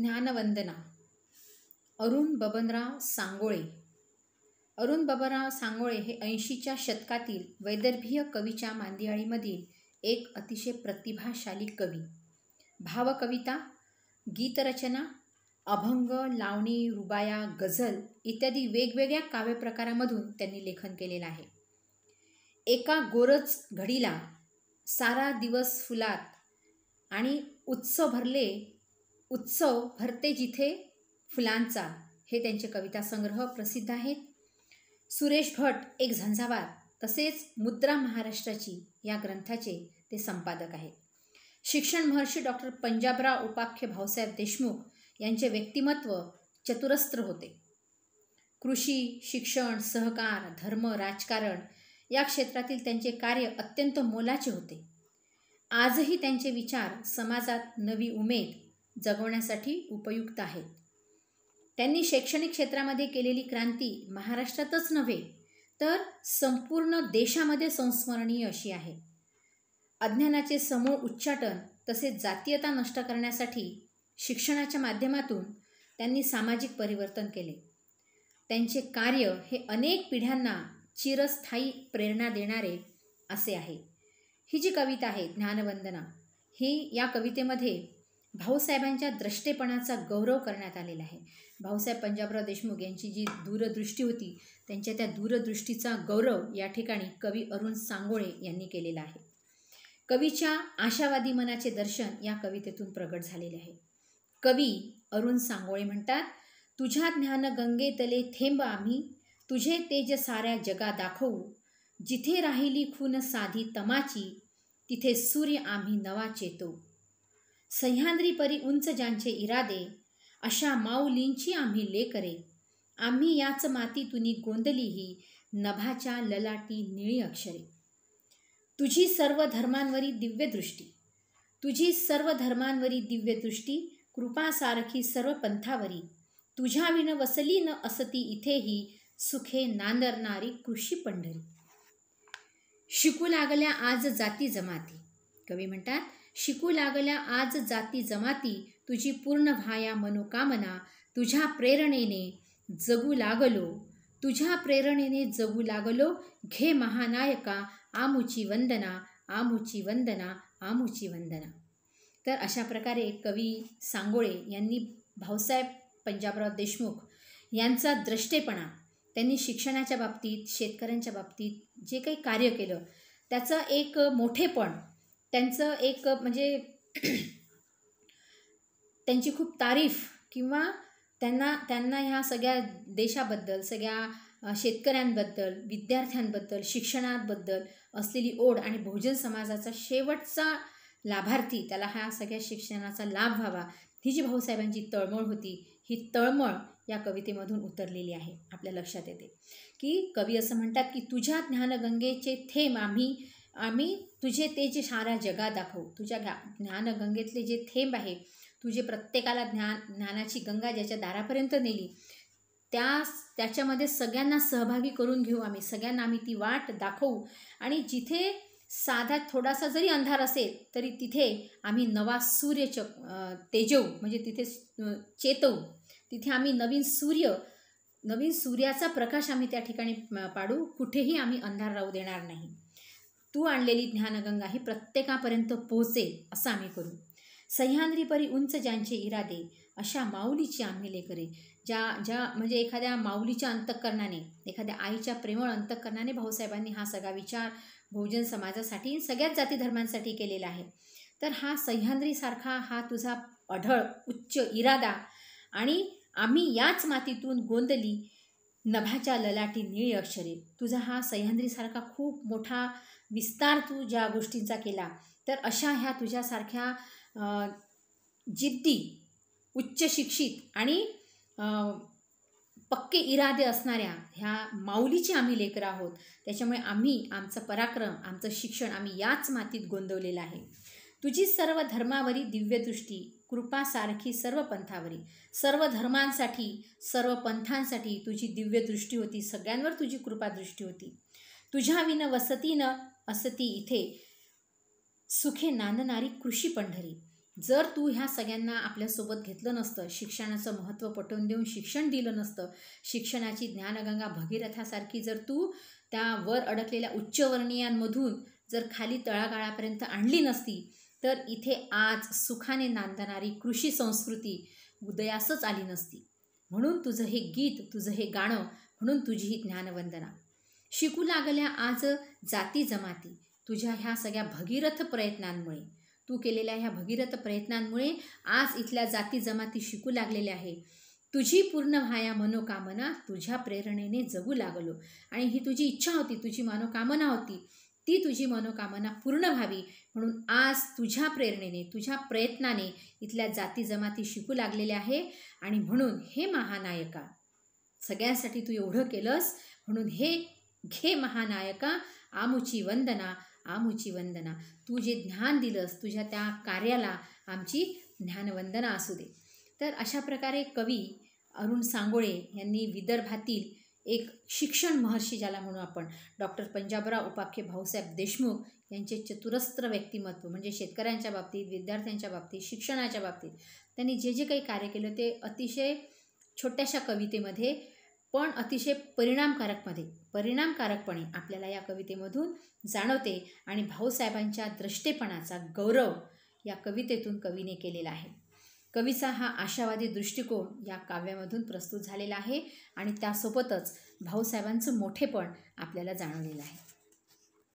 ज्ञानवंदना अरुण बबनराव सांगोळे अरुण बबनराव सांगोळे हे ऐंशीच्या शतकातील वैदर्भीय कवीच्या मांदियाळीमधील एक अतिशय प्रतिभाशाली कवी भावकविता गीतरचना अभंग लावणी रुबाया गझल इत्यादी वेगवेगळ्या काव्यप्रकारामधून त्यांनी लेखन केलेलं आहे एका गोरज घडीला सारा दिवस फुलात आणि उत्सव भरले उत्सव भरते जिथे फुलांचा हे त्यांचे कविता संग्रह प्रसिद्ध आहेत सुरेश भट एक झंझावात तसेच मुद्रा महाराष्ट्राची या ग्रंथाचे ते संपादक आहेत शिक्षण महर्षी डॉक्टर पंजाबराव उपाख्य भाऊसाहेब देशमुख यांचे व्यक्तिमत्व चतुरस्त्र होते कृषी शिक्षण सहकार धर्म राजकारण या क्षेत्रातील त्यांचे कार्य अत्यंत मोलाचे होते आजही त्यांचे विचार समाजात नवी उमेद जगवण्यासाठी उपयुक्त आहेत त्यांनी शैक्षणिक क्षेत्रामध्ये केलेली क्रांती महाराष्ट्रातच नव्हे तर संपूर्ण देशामध्ये संस्मरणीय अशी आहे अज्ञानाचे समूळ उच्चाटन तसेच जातीयता नष्ट करण्यासाठी शिक्षणाच्या माध्यमातून त्यांनी सामाजिक परिवर्तन केले त्यांचे कार्य हे अनेक पिढ्यांना चिरस्थायी प्रेरणा देणारे असे आहे ही जी कविता आहे ज्ञानवंदना ही या कवितेमध्ये भाऊसाहेबांच्या द्रष्टेपणाचा गौरव करण्यात आलेला आहे भाऊसाहेब पंजाबराव देशमुख यांची जी दूरदृष्टी होती त्यांच्या त्या दूरदृष्टीचा गौरव या ठिकाणी कवी अरुण सांगोळे यांनी केलेला आहे कवीच्या आशावादी मनाचे दर्शन या कवितेतून प्रगट झालेले आहे कवी अरुण सांगोळे म्हणतात तुझ्या ज्ञान तले थेंब आम्ही तुझे तेज साऱ्या जगा दाखवू जिथे राहिली खून साधी तमाची तिथे सूर्य आम्ही नवा चेतो सह्याद्री परी उंच ज्यांचे इरादे अशा माऊलींची आम्ही लेकरे आम्ही याच माती तुनी गोंदली ही नभाच्या ललाटी निळी अक्षरे तुझी सर्व धर्मांवरी दिव्यदृष्टी तुझी सर्व धर्मांवरी दिव्यदृष्टी कृपासारखी सर्व पंथावरी तुझ्या वसली न असती इथेही सुखे नांदरणारी कृषी पंढरी शिकू लागल्या आज जाती जमाती कवी म्हणतात शिकू लागल्या आज जाती जमाती तुझी पूर्ण व्हाया मनोकामना तुझ्या प्रेरणेने जगू लागलो तुझ्या प्रेरणेने जगू लागलो घे महानायका आमुची वंदना आमुची वंदना आमुची वंदना तर अशा प्रकारे कवी सांगोळे यांनी भाऊसाहेब पंजाबराव देशमुख यांचा द्रष्टेपणा त्यांनी शिक्षणाच्या बाबतीत शेतकऱ्यांच्या बाबतीत जे काही कार्य केलं त्याचं एक मोठेपण त्यांचं एक म्हणजे त्यांची खूप तारीफ किंवा त्यांना त्यांना ह्या सगळ्या देशाबद्दल सगळ्या शेतकऱ्यांबद्दल विद्यार्थ्यांबद्दल शिक्षणाबद्दल असलेली ओढ आणि बहुजन समाजाचा शेवटचा लाभार्थी त्याला ह्या सगळ्या शिक्षणाचा लाभ व्हावा ही जी भाऊसाहेबांची तळमळ होती ही तळमळ या कवितेमधून उतरलेली आहे आपल्या लक्षात येते की कवी असं म्हणतात की तुझ्या ज्ञानगंगेचे थेंब आम्ही आम्ही तुझे ते जे सारा जगा दाखवू तुझ्या ज्ञानगंगेतले जे थेंब आहे तुझे प्रत्येकाला ज्ञान ज्ञानाची गंगा ज्याच्या दारापर्यंत नेली त्या त्याच्यामध्ये सगळ्यांना सहभागी करून घेऊ आम्ही सगळ्यांना आम्ही ती वाट दाखवू आणि जिथे साधा थोडासा जरी अंधार असेल तरी तिथे आम्ही नवा सूर्य च तेजवू म्हणजे तिथे चेतवू तिथे आम्ही नवीन सूर्य नवीन सूर्याचा प्रकाश आम्ही त्या ठिकाणी पाडू कुठेही आम्ही अंधार राहू देणार नाही तू आणलेली ज्ञानगंगा ही प्रत्येकापर्यंत पोहोचेल असं आम्ही करू सह्याद्री परी उंच ज्यांचे इरादे अशा माऊलीची आम्ही लेकरे ज्या ज्या म्हणजे एखाद्या माऊलीच्या अंतकरणाने एखाद्या आईच्या प्रेमळ अंतःकरणाने भाऊसाहेबांनी हा सगळा विचार बहुजन समाजासाठी सगळ्याच जाती धर्मांसाठी केलेला आहे तर हा सह्याद्रीसारखा हा तुझा अढळ उच्च इरादा आणि आम्ही याच मातीतून गोंदली नभाच्या ललाटी निळ अक्षरे तुझा हा सह्याद्रीसारखा खूप मोठा विस्तार तू ज्या गोष्टींचा केला तर अशा ह्या तुझ्यासारख्या जिद्दी उच्च शिक्षित आणि पक्के इरादे असणाऱ्या ह्या माऊलीचे आम्ही लेकर आहोत त्याच्यामुळे आम्ही आमचा पराक्रम आमचं शिक्षण आम्ही याच मातीत गोंदवलेलं आहे तुझी सर्व धर्मावरी दिव्यदृष्टी कृपासारखी सर्व पंथावरी सर्व धर्मांसाठी सर्व पंथांसाठी तुझी दिव्य दृष्टी होती सगळ्यांवर तुझी कृपादृष्टी होती तुझ्या विन वसतीनं असती इथे सुखे नांदणारी कृषी पंढरी जर तू ह्या सगळ्यांना आपल्यासोबत घेतलं नसतं शिक्षणाचं महत्त्व पटवून देऊन शिक्षण दिलं नसतं शिक्षणाची ज्ञानगंगा भगीरथासारखी जर तू त्या वर अडकलेल्या उच्चवर्णीयांमधून जर खाली तळागाळापर्यंत आणली नसती तर इथे आज सुखाने नांदणारी कृषी संस्कृती उदयासच आली नसती म्हणून तुझं हे गीत तुझं हे गाणं म्हणून तुझी ही ज्ञानवंदना शिकू लागल्या आज जाती जमाती तुझ्या ह्या सगळ्या भगीरथ प्रयत्नांमुळे तू केलेल्या ह्या भगीरथ प्रयत्नांमुळे आज इथल्या जाती जमाती शिकू लागलेल्या आहे तुझी पूर्ण व्हाया मनोकामना तुझ्या प्रेरणेने जगू लागलो आणि ही तुझी इच्छा होती तुझी मनोकामना होती ती तुझी मनोकामना पूर्ण व्हावी म्हणून आज तुझ्या प्रेरणेने तुझ्या प्रयत्नाने इथल्या जाती जमाती शिकू लागलेल्या आहे आणि म्हणून हे महानायका सगळ्यांसाठी तू एवढं केलंस म्हणून हे घे महानायका आमुची वंदना आमुची वंदना तू जे ज्ञान दिलंस तुझ्या त्या कार्याला आमची ज्ञानवंदना असू दे तर अशा प्रकारे कवी अरुण सांगोळे यांनी विदर्भातील एक शिक्षण महर्षी ज्याला म्हणू आपण डॉक्टर पंजाबराव उपाख्य भाऊसाहेब देशमुख यांचे चतुरस्त्र व्यक्तिमत्व म्हणजे शेतकऱ्यांच्या बाबतीत विद्यार्थ्यांच्या बाबतीत शिक्षणाच्या बाबतीत त्यांनी जे जे काही कार्य केलं ते अतिशय छोट्याशा कवितेमध्ये पण अतिशय परिणामकारकमध्ये परिणामकारकपणे आपल्याला या कवितेमधून जाणवते आणि भाऊसाहेबांच्या दृष्टेपणाचा गौरव या कवितेतून कवीने केलेला आहे कवीचा हा आशावादी दृष्टिकोन या काव्यामधून प्रस्तुत झालेला आहे आणि त्यासोबतच भाऊसाहेबांचं मोठेपण आपल्याला जाणवलेलं आहे